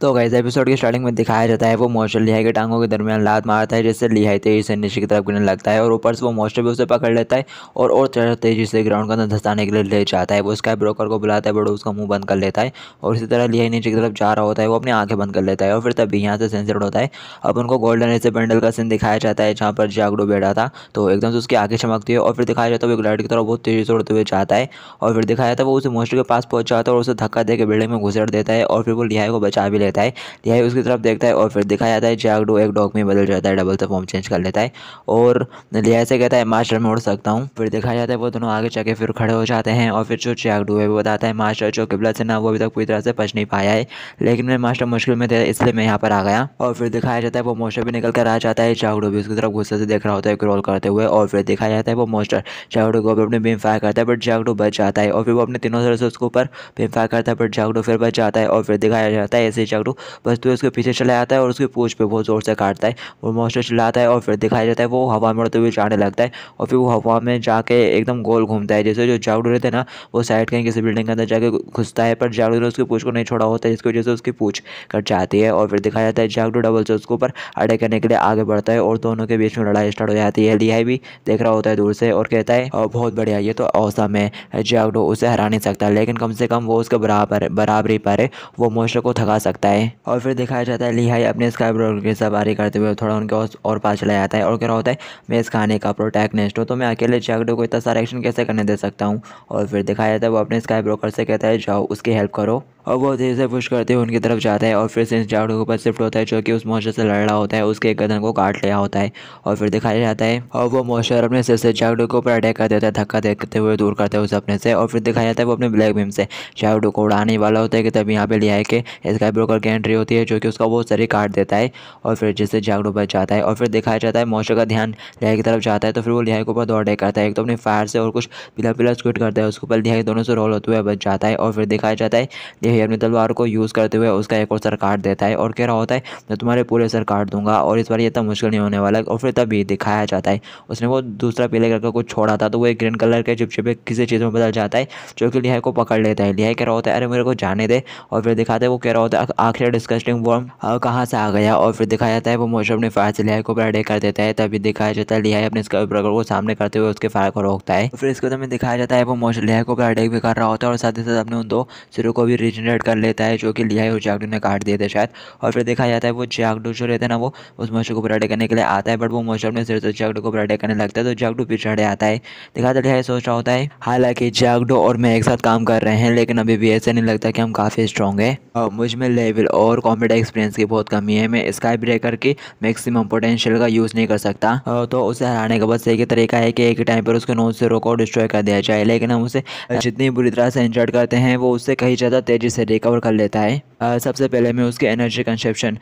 तो gas episode की starting में दिखाया जाता है वो मोस्टर लिहाई के टांगों के दरमियान लात मारता है जिससे लिहाई तेजी से नीचे की तरफ गिरने लगता है और ऊपर से वो मोस्टर भी उसे पकड़ लेता है और और चढ़ तेजी से ग्राउंड के अंदर धसाने के लिए ले जाता है वो उसका ब्रोकर को बुलाता है बड़ो उसका मुंह बंद कर लेता है और इसी तरह लिहाई नीचे की तरफ जा रहा होता है वो अपनी आंखें बंद कर लेता है और फिर तभी यहाँ से सेंसर्ड होता है अब उनको गोल्डन ऐसे बैंडल का सीन दिखाया जाता है जहाँ पर जागडो बैठा था तो एकदम से उसकी आंखें चमकती है और फिर दिखाया जाता है वो लाइट की तरफ बहुत तेज़ी से उड़ते हुए जाता है और फिर दिखाया जाता है वो उसे मोस्टर के पास पहुंच जाता है और उसे धक्का देकर बिल्डिंग में घुसर देता है और फिर वो लिहाई को बचा भी रहता है लिहाई उसकी तरफ देखता है और फिर दिखाया जाता है जैक डो एक डॉग में बदल जाता है डबल से फॉर्म चेंज कर लेता है और लिहाई से कहता है मास्टर में उड़ सकता हूँ फिर दिखाया जाता है वो दोनों आगे जाके फिर खड़े हो जाते हैं और फिर जो जैक डो है वो बताता है मास्टर जो किबला से ना वो अभी तक पूरी तरह से बच नहीं पाया है लेकिन मैं मास्टर मुश्किल में थे इसलिए मैं यहाँ पर आ गया और फिर दिखाया जाता है वो मोस्टर भी निकल कर आ जाता है चावड़ो भी उसकी तरफ गुस्से से देख रहा होता है क्रोल करते हुए और फिर दिखाया जाता है वो मोस्टर चावड़ो को अपने बीम फायर करता है बट जागडो बच जाता है और फिर वो अपने तीनों सर से उसके ऊपर बीम फायर करता है बट जागडो फिर बच जाता है और फिर दिखाया जाता है ऐसे ही चक्रू बस तो उसके पीछे चला जाता है और उसकी पूछ पर बहुत ज़ोर से काटता है और मोस्टर चिल्लाता है और फिर दिखाया जाता है वो हवा में उड़ते हुए जाने लगता है और फिर वो हवा में जाके एकदम गोल घूमता है जैसे जो जागड़ू रहते हैं ना वो साइड कहीं किसी बिल्डिंग के अंदर जाके घुसता है पर जागड़ू ने उसकी पूछ को नहीं छोड़ा होता है जिसकी वजह से उसकी पूछ कट जाती है और फिर दिखाया जाता है जागड़ू डबल से उसके ऊपर अड़े करने के लिए आगे बढ़ता है और दोनों के बीच में लड़ाई स्टार्ट हो जाती है लिहाई भी देख रहा होता है दूर से और कहता है और बहुत बढ़िया ये तो औसम है जागड़ू उसे हरा नहीं सकता लेकिन कम से कम वो उसके बराबर बराबरी पर है वो मोस्टर को थका सकता है जाता है और फिर दिखाया जाता है लिहाई अपने स्काई ब्रोकर की सवारी करते हुए थोड़ा उनके और पास चला जाता है और क्या होता है मैं इस खाने का नेस्ट हूँ तो मैं अकेले जैकडो को इतना सारा एक्शन कैसे करने दे सकता हूँ और फिर दिखाया जाता है वो अपने स्काई ब्रोकर से कहता है जाओ उसकी हेल्प करो और वो धीरे से पुश करते हुए उनकी तरफ जाता है और फिर इस झाड़ू के ऊपर शिफ्ट होता है जो कि उस मोशर से लड़ रहा होता है उसके गदन को काट लिया होता है और फिर दिखाया जाता है और वो मोशर अपने सिर से चावड़े के ऊपर अटैक कर देता है धक्का देखते हुए दूर करते हुए उसे अपने से और फिर दिखाया जाता है वो अपने ब्लैक बीम से झाड़ू को उड़ाने वाला होता है कि तब यहाँ पर लिया है कि स्काई ब्रोकर की एंट्री होती है जो कि उसका वो शरीर काट देता है और फिर जिससे झाड़ू बच जाता है और फिर दिखाया जाता है मोशर का ध्यान लिहाई की तरफ जाता है तो फिर वो लिहाई के ऊपर दौड़ अटैक करता है एक तो अपने फायर से और कुछ पिला पिला स्क्विट करता है उसके ऊपर लिहाई दोनों से रोल होते हुए बच जाता है और फिर दिखाया जाता है है अपनी तलवार को यूज़ करते हुए उसका एक और सर काट देता है और कह रहा होता है मैं तुम्हारे पूरे सर काट दूंगा और इस बार ये तब मुश्किल नहीं होने वाला और फिर तभी दिखाया जाता है उसने वो दूसरा पीले कलर का कुछ छोड़ा था तो वो एक ग्रीन कलर के चिपचिपे किसी चीज़ में बदल जाता है जो कि लिहाई को पकड़ लेता है लिहाई कह रहा होता है अरे मेरे को जाने दे और फिर दिखाते हैं वो कह रहा होता है आखिर डिस्कस्टिंग वर्म कहाँ से आ गया और फिर दिखाया जाता है वो मोशर अपने फायर से लिहाई को बैडे कर देता है तभी दिखाया जाता है लिहाई अपने ब्रगर को सामने करते हुए उसके फायर को रोकता है फिर इसको में दिखाया जाता है वो मोशर लिहाई को बैडे भी कर रहा होता है और साथ ही साथ अपने उन दो सिरों को भी रिजन डोमिनेट कर लेता है जो कि लिया है और जागडू ने काट दिया था शायद और फिर देखा जाता है वो जागडू जो रहता है ना वो उस मोशर को बराडे करने के लिए आता है बट वो मोशर अपने सिर से जागडू को बराडे करने लगता है तो जागडू पीछे हटे आता है देखा तो लिहाय सोच रहा होता है हालांकि जागडू और मैं एक साथ काम कर रहे हैं लेकिन अभी भी ऐसा नहीं लगता कि हम काफ़ी स्ट्रॉन्ग है और मुझ में लेवल और कॉम्पिटा एक्सपीरियंस की बहुत कमी है मैं स्काई ब्रेकर की मैक्सिमम पोटेंशियल का यूज़ नहीं कर सकता तो उसे हराने का बस एक तरीका है कि एक टाइम पर उसके नोट से रोको डिस्ट्रॉय कर दिया जाए लेकिन हम उसे जितनी बुरी तरह से इंजर्ट करते हैं वो उससे कहीं ज़्यादा तेज़ी एनर्जी से रिकवर कर लेता है आ, सबसे पहले मैं उसके एनर्जी कंसेप्शन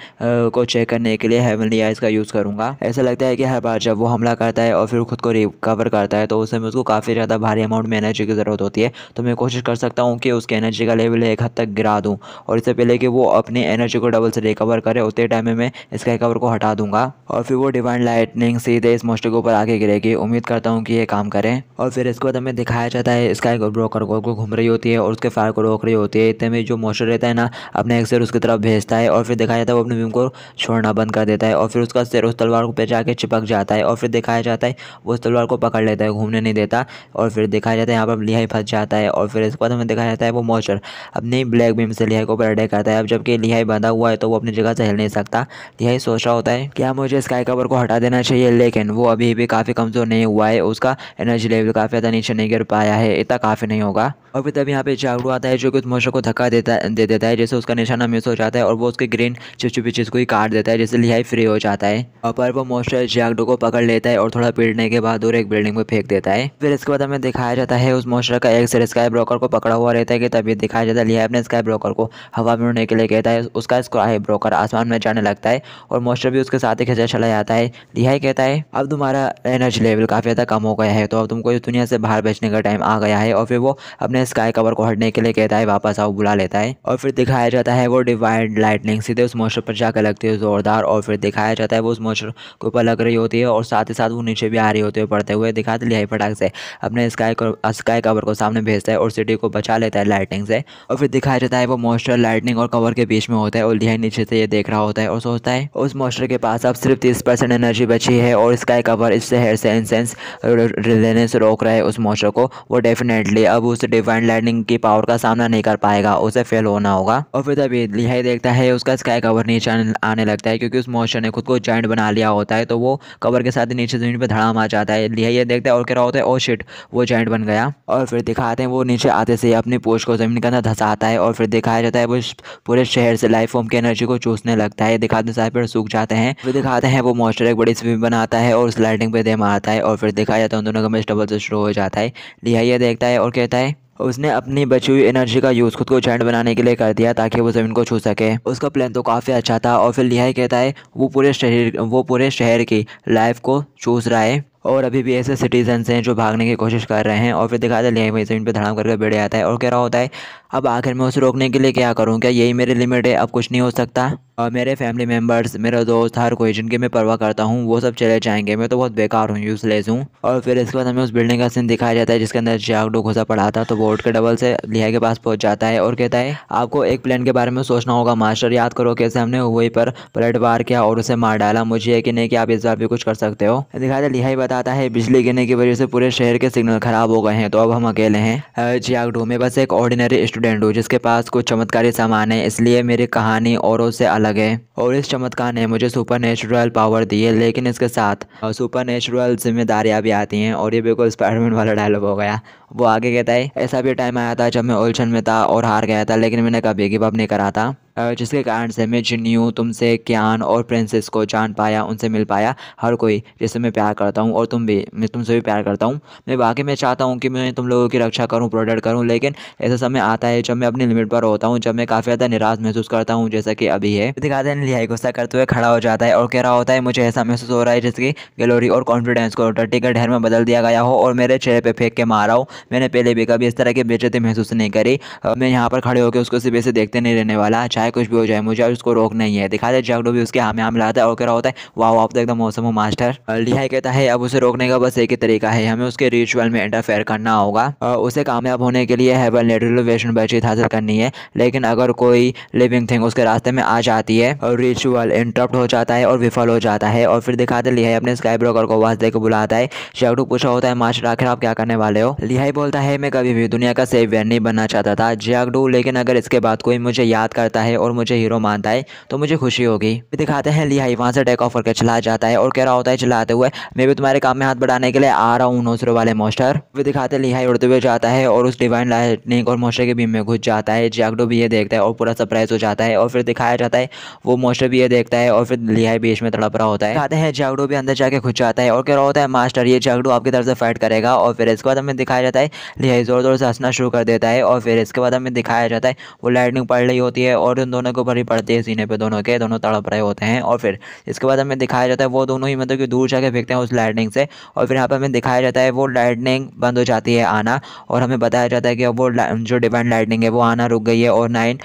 को चेक करने के लिए हेवनली आइज का यूज़ करूँगा ऐसा लगता है कि हर बार जब वो हमला करता है और फिर खुद को रिकवर करता है तो उस समय उसको काफ़ी ज़्यादा भारी अमाउंट में एनर्जी की ज़रूरत होती है तो मैं कोशिश कर सकता हूँ कि उसके एनर्जी का लेवल एक हद तक गिरा दूँ और इससे पहले कि वो अपनी एनर्जी को डबल से रिकवर करे उतने टाइम में मैं इसका रिकवर को हटा दूंगा और फिर वो डिवाइन लाइटनिंग सीधे इस मोस्टर के ऊपर आगे गिरेगी उम्मीद करता हूँ कि ये काम करें और फिर इसके बाद तो हमें दिखाया जाता है स्काई ब्रोकर को घूम रही होती है और उसके फायर को रोक रही होती है इतने में जो मॉइस्चर रहता है ना अपने एक सर उसकी तरफ भेजता है और फिर दिखाया जाता है वो अपने विम को छोड़ना बंद कर देता है और फिर उसका सिर उस तलवार को पे के चिपक जाता है और फिर दिखाया जाता है वो उस तलवार को पकड़ लेता है घूमने नहीं देता और फिर दिखाया जाता है यहाँ पर लिहाई फंस जाता है और फिर इसके बाद हमें दिखाया जाता है वो मॉइस्चर अपने ब्लैक बीम से लिहाई को ऊपर अटैक करता है अब जबकि लिहाई बंधा हुआ है तो वो अपनी जगह से हिल नहीं सकता लिहाई सोच रहा होता है क्या मुझे स्काई कवर को हटा देना चाहिए लेकिन वो अभी भी काफ़ी कमज़ोर नहीं हुआ है उसका एनर्जी लेवल काफ़ी ज़्यादा नीचे नहीं गिर पाया है इतना काफ़ी नहीं होगा और फिर तब यहाँ पे जागरू आता है जो कि उस मोशर को धक्का धोखा देता दे देता है जैसे उसका निशाना मिस हो जाता है और वो उसके ग्रीन चुचुपी चीज़ को ही काट देता है जैसे लिहाई फ्री हो जाता है और पर वो मोस्टर जियागडो को पकड़ लेता है और थोड़ा पीड़ने के बाद और एक बिल्डिंग में फेंक देता है फिर इसके बाद हमें दिखाया जाता है उस मोस्टर का एक सिर स्काई ब्रोकर को पकड़ा हुआ रहता है कि तभी दिखाया जाता है लिहाई अपने स्काई ब्रोकर को हवा में उड़ने के लिए कहता है उसका स्काई ब्रोकर आसमान में जाने लगता है और मोस्टर भी उसके साथ ही खिंचा चला जाता है लिहाई कहता है अब तुम्हारा एनर्जी लेवल काफ़ी ज़्यादा कम हो गया है तो अब तुमको इस दुनिया से बाहर बेचने का टाइम आ गया है और फिर वो अपने स्काई कवर को हटने के लिए कहता है वापस आओ बुला लेता है और फिर दिखाया जाता है वो डिवाइड लाइटनिंग सीधे उस मॉइस्चर पर जाकर लगती है ज़ोरदार और फिर दिखाया जाता है वो उस मॉइस्चर के ऊपर लग रही होती है और साथ ही साथ वो नीचे भी आ रही होती है पड़ते हुए दिखा दिया है फटाक से अपने स्काई स्काई कवर को सामने भेजता है और सिटी को बचा लेता है लाइटनिंग से और फिर दिखाया जाता है वो मोस्टर लाइटनिंग और कवर के बीच में होता है और लिहाई नीचे से ये देख रहा होता है और सोचता है उस मोस्टर के पास अब सिर्फ तीस परसेंट एनर्जी बची है और स्काई कवर इस शहर से इंसेंस लेने से रोक रहा है उस मोस्टर को वो डेफिनेटली अब उस डिवाइन लाइटनिंग की पावर का सामना नहीं कर पाएगा उसे फेल होना होगा और फिर तभी लिहाई देखता है उसका स्काई कवर नीचे आने लगता है क्योंकि उस मोशन ने खुद को जॉइंट बना लिया होता है तो वो कवर के साथ नीचे जमीन पर धड़ाम आ जाता है लिहाई देखता है और क्या होता है ओ oh शिट वो जॉइंट बन गया और फिर दिखाते हैं वो नीचे आते से अपनी पोस्ट को जमीन के अंदर धंसाता है और फिर दिखाया जाता है वो पूरे शहर से लाइफ फॉर्म की एनर्जी को चूसने लगता है दिखाते साहब फिर सूख जाते हैं फिर दिखाते हैं वो मॉस्टर एक बड़ी स्विम बनाता है और स्लाइडिंग पे दे मारता है और फिर दिखाया जाता है उन दोनों का मैच डबल से शुरू हो जाता है लिहाइया देखता है और कहता है उसने अपनी बची हुई एनर्जी का यूज़ खुद को जाइंट बनाने के लिए कर दिया ताकि वो ज़मीन को छू सके उसका प्लान तो काफ़ी अच्छा था और फिर लिहाई कहता है वो पूरे शहर वो पूरे शहर की लाइफ को चूस रहा है और अभी भी ऐसे सिटीजन्स हैं जो भागने की कोशिश कर रहे हैं और फिर दिखा हैं यहीं ज़मीन पर धड़ाम करके बैठ जाता है और कह रहा होता है अब आखिर मैं उसे रोकने के लिए क्या करूँ क्या यही मेरी लिमिट है अब कुछ नहीं हो सकता और मेरे फैमिली मेम्बर्स मेरा दोस्त हर कोई जिनके मैं परवाह करता हूँ वो सब चले जाएंगे मैं तो बहुत बेकार हूँ यूज़लेस हूँ और फिर इसके बाद हमें उस बिल्डिंग का सीन दिखाया जाता है जिसके अंदर जागडो घुसा पड़ा था तो बोर्ड के डबल से लिहाई के पास पहुँच जाता है और कहता है आपको एक प्लान के बारे में सोचना होगा मास्टर याद करो कैसे हमने वही पर पलटवार किया और उसे मार डाला मुझे यकीन है कि आप इस बार भी कुछ कर सकते हो दिखाया लिहाई बता बताता है बिजली गिरने की वजह से पूरे शहर के सिग्नल खराब हो गए हैं तो अब हम अकेले हैं जियागडो में बस एक ऑर्डिनरी स्टूडेंट हूँ जिसके पास कुछ चमत्कारी सामान है इसलिए मेरी कहानी औरों से अलग है और इस चमत्कार ने मुझे सुपर नेचुरल पावर दी है लेकिन इसके साथ सुपर नेचुरल जिम्मेदारियाँ भी आती हैं और ये बिल्कुल स्पाइडमैन वाला डायलॉग हो गया वो आगे कहता है ऐसा भी टाइम आया था जब मैं उलझन में था और हार गया था लेकिन मैंने कभी गिव अप नहीं करा था जिसके कारण से मैं जिन्यू तुमसे क्यान और प्रिंसेस को जान पाया उनसे मिल पाया हर कोई जिससे मैं प्यार करता हूँ और तुम भी मैं तुमसे भी प्यार करता हूँ मैं वाकई में चाहता हूँ कि मैं तुम लोगों की रक्षा करूँ प्रोटेक्ट करूँ लेकिन ऐसा समय आता है जब मैं अपनी लिमिट पर होता हूँ जब मैं काफ़ी ज़्यादा निराश महसूस करता हूँ जैसा कि अभी है दिखाते हैं लिहाई गुस्सा करते हुए खड़ा हो जाता है और कह रहा होता है मुझे ऐसा महसूस हो रहा है जिसकी गैलोरी और कॉन्फिडेंस को टट्टी का ढेर में बदल दिया गया हो और मेरे चेहरे पर फेंक के मारा हो मैंने पहले भी कभी इस तरह की बेचती महसूस नहीं करी मैं यहाँ पर खड़े होकर उसको सिर्फ ऐसे देखते नहीं रहने वाला चाहे चाहे कुछ भी हो जाए मुझे उसको रोक नहीं है दिखा दे जगडो भी उसके हमें हम लाता है और कह रहा होता है वाह आप तो एकदम मौसम हो मास्टर लिहाई कहता है अब उसे रोकने का बस एक ही तरीका है हमें उसके रिचुअल में इंटरफेयर करना होगा उसे कामयाब होने के लिए हेबल ने रिलोवेशन हासिल करनी है लेकिन अगर कोई लिविंग थिंग उसके रास्ते में आ जाती है और रिचुअल इंटरप्ट हो जाता है और विफल हो जाता है और फिर दिखाते लिहाई अपने स्काई ब्रोकर को आवाज़ देकर बुलाता है जागडू पूछा होता है मास्टर आखिर आप क्या करने वाले हो लिहाई बोलता है मैं कभी भी दुनिया का सेवियर नहीं बनना चाहता था जागडू लेकिन अगर इसके बाद कोई मुझे याद करता है है और मुझे हीरो मानता है तो मुझे खुशी होगी फिर दिखाते हैं लिहाई वहाँ से टेक ऑफ करके चला जाता है और कह रहा होता है चलाते हुए मैं भी तुम्हारे काम में हाथ बढ़ाने के लिए आ रहा हूँ नौसरे वाले मोस्टर वे दिखाते लिहाई उड़ते हुए जाता है और उस डिवाइन लाइटनिंग और मोस्टर के बीम में घुस जाता है जैकडो भी ये देखता है और पूरा सरप्राइज हो जाता है और फिर दिखाया जाता है वो मोस्टर भी ये देखता है और फिर लिहाई बीच में तड़प रहा होता है दिखाते हैं जैकडो भी अंदर जाके घुस जाता है और कह रहा होता है मास्टर ये जैकडो आपकी तरफ से फाइट करेगा और फिर इसके बाद हमें दिखाया जाता है लिहाई ज़ोर ज़ोर से हंसना शुरू कर देता है और फिर इसके बाद हमें दिखाया जाता है वो लाइटनिंग पड़ रही होती है और इन दोनों के ऊपर ही पड़ती है सीने पे दोनों के दोनों तड़प रहे होते हैं और फिर इसके बाद हमें दिखाया जाता है वो दोनों ही मतलब कि दूर जाके फेंकते हैं उस लाइटनिंग से और फिर यहाँ पर हमें दिखाया जाता है वो लाइटनिंग बंद हो जाती है आना और हमें बताया जाता है कि वो जो डिवाइन लाइटनिंग है वो आना रुक गई है और नाइन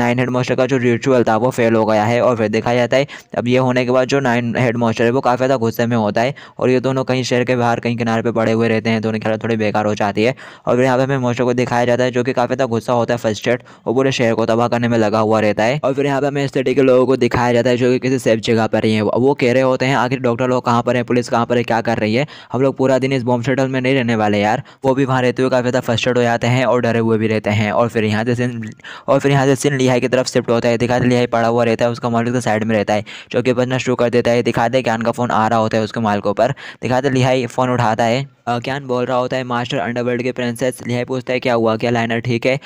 नाइन हेड मोस्टर का जो रिचुअल था वो फेल हो गया है और फिर दिखाया जाता है अब ये होने के बाद जो नाइन हेड मोस्टर है वो काफ़ी ज़्यादा गुस्से में होता है और ये दोनों कहीं शहर के बाहर कहीं किनारे पर पड़े हुए रहते हैं दोनों की थोड़ी बेकार हो जाती है और फिर यहाँ पर हमें मोस्टर को दिखाया जाता है जो कि काफ़ी ज़्यादा गुस्सा होता है फर्स्ट एड और पूरे शहर को तबाह करने में लगा हुआ रहता है और फिर यहाँ पे हमें इस के लोगों को दिखाया जाता है जो कि किसी सेफ जगह पर ही है वो कह रहे होते हैं आखिर डॉक्टर लोग कहाँ पर है पुलिस कहाँ पर है क्या कर रही है हम लोग पूरा दिन इस बॉम्ब शेटल में नहीं रहने वाले यार वो भी वहाँ रहते हुए काफ़ी ज़्यादा फर्स्टेड हो जाते हैं और डरे हुए भी रहते हैं और फिर यहाँ से सिन और फिर यहाँ से सिन लिहाई की तरफ शिफ्ट होता है दिखा लिहाई पड़ा हुआ रहता है उसका मालिक तो साइड में रहता है जो कि बचना शुरू कर देता है दिखा दे ज्ञान का फ़ोन आ रहा होता है उसके मालिकों पर दिखा दे लिहाई फ़ोन उठाता है क्या बोल रहा होता है मास्टर अंडरवर्ल्ड के प्रिंसेस यह पूछता है क्या हुआ क्या लाइनर ठीक है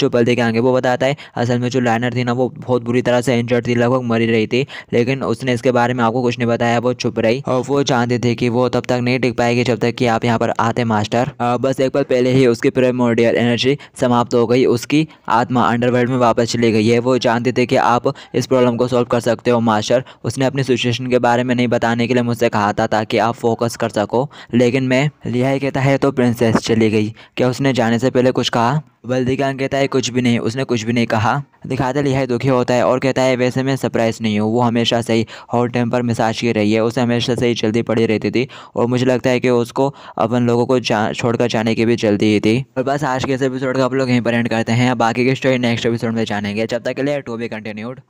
जो बल देखे आगे वो बताता है असल में जो लाइनर थी ना वो बहुत बुरी तरह से इंजर्ड थी लगभग मरी रही थी लेकिन उसने इसके बारे में आपको कुछ नहीं बताया वो छुप रही और वो जानते थे कि वो तब तक नहीं टिक पाएगी जब तक कि आप यहाँ पर आते मास्टर बस एक बार पहले ही उसकी प्रेमोडियल एनर्जी समाप्त हो गई उसकी आत्मा अंडरवर्ल्ड में वापस चली गई है वो जानते थे कि आप इस प्रॉब्लम को सॉल्व कर सकते हो मास्टर उसने अपनी सिचुएशन के बारे में नहीं बताने के लिए मुझसे कहा था ताकि आप फोकस कर सको लेकिन मैं लिहाई कहता है तो प्रिंसेस चली गई क्या उसने जाने से पहले कुछ कहा बल्दिकान कहता है कुछ भी नहीं उसने कुछ भी नहीं कहा दिखाते लिहाई दुखी होता है और कहता है वैसे मैं सरप्राइज नहीं हूँ वो हमेशा से ही हॉट टेम्पर मिसाज की रही है उसे हमेशा से ही जल्दी पड़ी रहती थी और मुझे लगता है कि उसको अपन लोगों को जा छोड़कर जाने की भी जल्दी ही थी और बस आज के इस एपिसोड का आप लोग यहीं पर एंड करते हैं बाकी की स्टोरी नेक्स्ट एपिसोड में जानेंगे जब तक के लिए टू बी कंटिन्यूड